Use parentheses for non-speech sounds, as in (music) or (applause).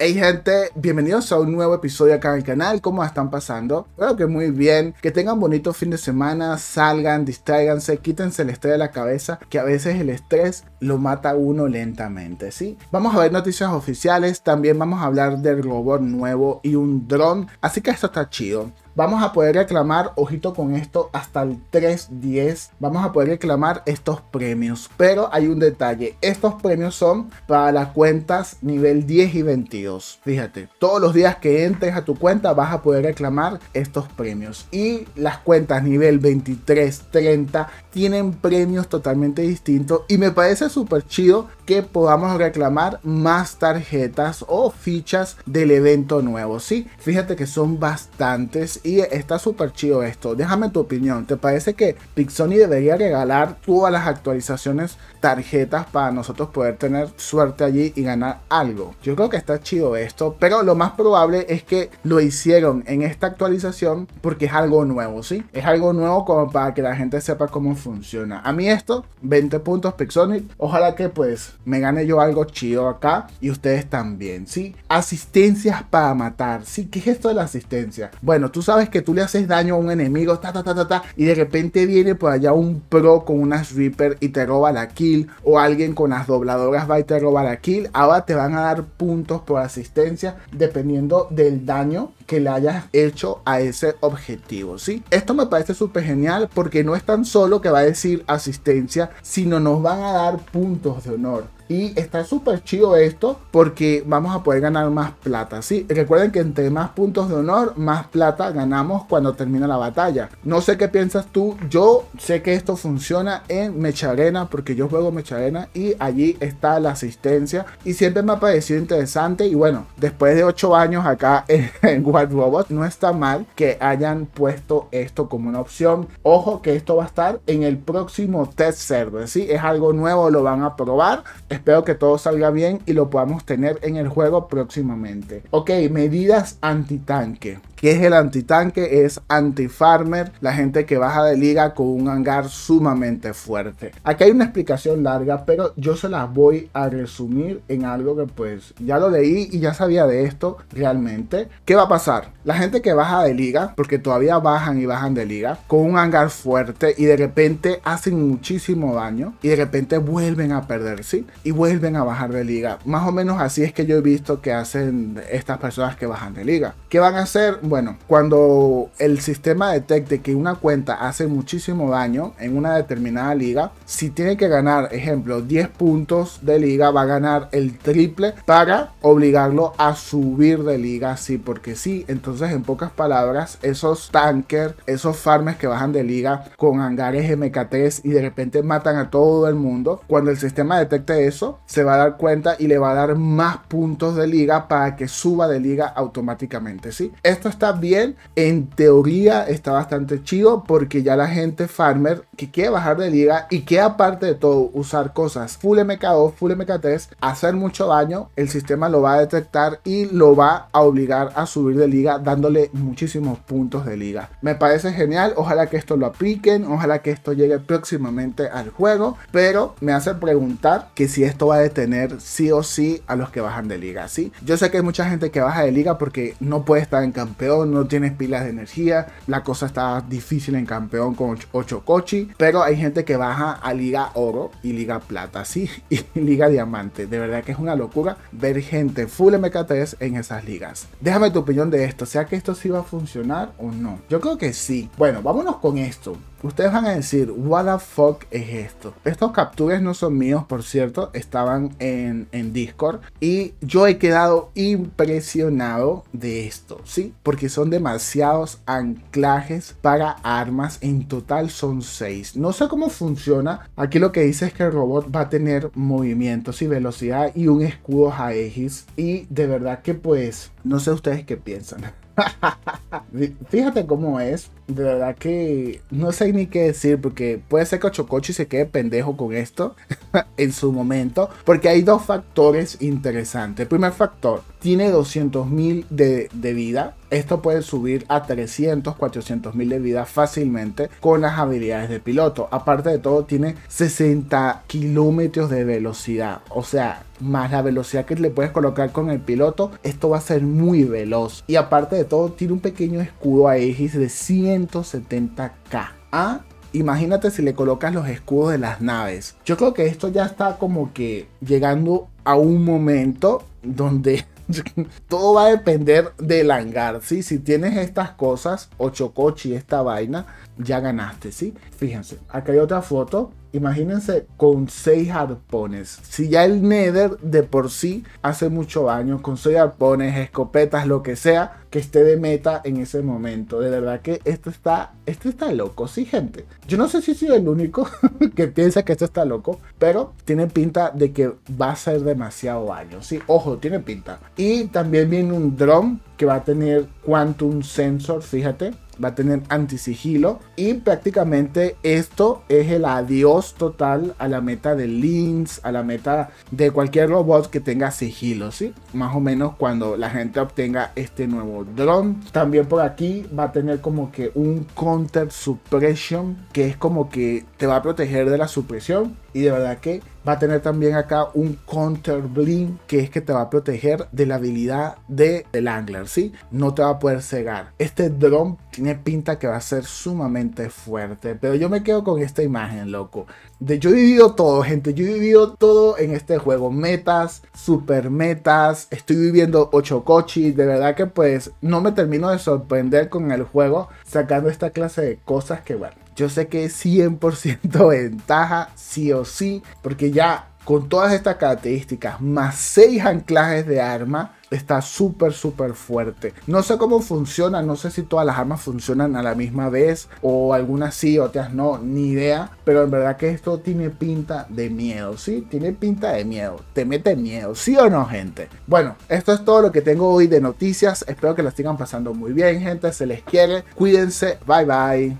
Hey gente, bienvenidos a un nuevo episodio acá en el canal, ¿cómo están pasando? Creo que muy bien, que tengan bonito fin de semana, salgan, distráiganse, quítense el estrés de la cabeza, que a veces el estrés lo mata uno lentamente, ¿sí? Vamos a ver noticias oficiales, también vamos a hablar del robot nuevo y un dron, así que esto está chido. Vamos a poder reclamar, ojito con esto, hasta el 3.10 vamos a poder reclamar estos premios. Pero hay un detalle, estos premios son para las cuentas nivel 10 y 22. Fíjate, todos los días que entres a tu cuenta vas a poder reclamar estos premios. Y las cuentas nivel 23, 30 tienen premios totalmente distintos y me parece súper chido que podamos reclamar más tarjetas o fichas del evento nuevo. Sí, fíjate que son bastantes y está súper chido esto. Déjame tu opinión. ¿Te parece que Pixoni debería regalar todas las actualizaciones tarjetas para nosotros poder tener suerte allí y ganar algo? Yo creo que está chido esto, pero lo más probable es que lo hicieron en esta actualización porque es algo nuevo, ¿sí? Es algo nuevo como para que la gente sepa cómo funciona. A mí esto, 20 puntos Pixonic. Ojalá que pues me gane yo algo chido acá y ustedes también, ¿sí? Asistencias para matar, ¿sí? ¿Qué es esto de la asistencia? Bueno, tú sabes que tú le haces daño a un enemigo, ta, ta, ta, ta, y de repente viene por allá un pro con unas Reaper y te roba la kill, o alguien con las dobladoras va y te roba la kill, ahora te van a dar puntos por asistencia dependiendo del daño que le hayas hecho a ese objetivo, ¿sí? Esto me parece súper genial porque no es tan solo que va a decir asistencia, sino nos van a dar puntos de honor. Y está súper chido esto porque vamos a poder ganar más plata. Sí, recuerden que entre más puntos de honor, más plata ganamos cuando termina la batalla. No sé qué piensas tú, yo sé que esto funciona en Mecharena porque yo juego Mecharena y allí está la asistencia. Y siempre me ha parecido interesante. Y bueno, después de 8 años acá (laughs) en, Wild War Robot, no está mal que hayan puesto esto como una opción. Ojo que esto va a estar en el próximo test server. Sí, es algo nuevo, lo van a probar Espero que todo salga bien y lo podamos tener en el juego próximamente. Ok, medidas antitanque que es el antitanque, es anti-farmer, la gente que baja de liga con un hangar sumamente fuerte. Aquí hay una explicación larga, pero yo se las voy a resumir en algo que pues ya lo leí y ya sabía de esto realmente. ¿Qué va a pasar? La gente que baja de liga, porque todavía bajan y bajan de liga, con un hangar fuerte y de repente hacen muchísimo daño y de repente vuelven a perderse y vuelven a bajar de liga. Más o menos así es que yo he visto que hacen estas personas que bajan de liga. ¿Qué van a hacer? bueno, cuando el sistema detecte que una cuenta hace muchísimo daño en una determinada liga, si tiene que ganar, ejemplo, 10 puntos de liga, va a ganar el triple para obligarlo a subir de liga, sí, porque sí. Entonces, en pocas palabras, esos tanker, esos farms que bajan de liga con hangares MK3 y de repente matan a todo el mundo, cuando el sistema detecte eso, se va a dar cuenta y le va a dar más puntos de liga para que suba de liga automáticamente, ¿sí? Esto está bien, en teoría está bastante chido porque ya la gente farmer que quiere bajar de liga y que aparte de todo usar cosas full MK2, full MK3, hacer mucho daño, el sistema lo va a detectar y lo va a obligar a subir de liga dándole muchísimos puntos de liga. Me parece genial, ojalá que esto lo apliquen, ojalá que esto llegue próximamente al juego, pero me hace preguntar que si esto va a detener sí o sí a los que bajan de liga, ¿sí? Yo sé que hay mucha gente que baja de liga porque no puede estar en campeón no tienes pilas de energía, la cosa está difícil en campeón con cochi pero hay gente que baja a Liga Oro y Liga Plata, sí, (laughs) y Liga Diamante. De verdad que es una locura ver gente full mk en esas ligas. Déjame tu opinión de esto, sea que esto sí va a funcionar o no. Yo creo que sí. Bueno, vámonos con esto. Ustedes van a decir, what the fuck es esto? Estos captures no son míos, por cierto, estaban en, Discord y yo he quedado impresionado de esto, ¿sí? Porque son demasiados anclajes para armas, en total son seis. No sé cómo funciona, aquí lo que dice es que el robot va a tener movimientos y velocidad y un escudo Aegis y de verdad que pues no sé ustedes qué piensan. (laughs) Fíjate cómo es de verdad que no sé ni qué decir, porque puede ser que Ochocochi se quede pendejo con esto (laughs) en su momento, porque hay dos factores interesantes. El primer factor, tiene 200.000 de, de vida, esto puede subir a 300, 400 mil de vida fácilmente con las habilidades de piloto. Aparte de todo, tiene 60 kilómetros de velocidad. O sea, más la velocidad que le puedes colocar con el piloto, esto va a ser muy veloz. Y aparte de todo, tiene un pequeño escudo X de 100 170 k ¿Ah? Imagínate si le colocas los escudos de las naves. Yo creo que esto ya está como que llegando a un momento donde (laughs) todo va a depender del hangar, ¿sí? Si tienes estas cosas, Ochocochi, esta vaina, ya ganaste, ¿sí? Fíjense, acá hay otra foto Imagínense con seis arpones. Si ya el Nether de por sí hace mucho daño, con seis arpones, escopetas, lo que sea, que esté de meta en ese momento. De verdad que esto está, esto está loco, sí, gente. Yo no sé si soy el único (laughs) que piensa que esto está loco, pero tiene pinta de que va a ser demasiado daño, sí. Ojo, tiene pinta. Y también viene un dron que va a tener Quantum Sensor, fíjate va a tener anti sigilo y prácticamente esto es el adiós total a la meta de Lynx, a la meta de cualquier robot que tenga sigilo, ¿sí? Más o menos cuando la gente obtenga este nuevo dron. También por aquí va a tener como que un counter suppression que es como que te va a proteger de la supresión y de verdad que Va a tener también acá un counter blink, que es que te va a proteger de la habilidad de, del angler, ¿sí? No te va a poder cegar. Este drone tiene pinta que va a ser sumamente fuerte, pero yo me quedo con esta imagen, loco. yo he vivido todo, gente. Yo he vivido todo en este juego. Metas, super metas. Estoy viviendo ocho coches. De verdad que pues no me termino de sorprender con el juego sacando esta clase de cosas que bueno yo sé que es 100% (laughs) ventaja, sí o sí, porque ya con todas estas características, más 6 anclajes de arma, está súper, súper fuerte. No sé cómo funciona, no sé si todas las armas funcionan a la misma vez, o algunas sí, otras no, ni idea. Pero en verdad que esto tiene pinta de miedo, ¿sí? Tiene pinta de miedo, te mete miedo, ¿sí o no, gente? Bueno, esto es todo lo que tengo hoy de noticias. Espero que las sigan pasando muy bien, gente. Se les quiere, cuídense, bye bye.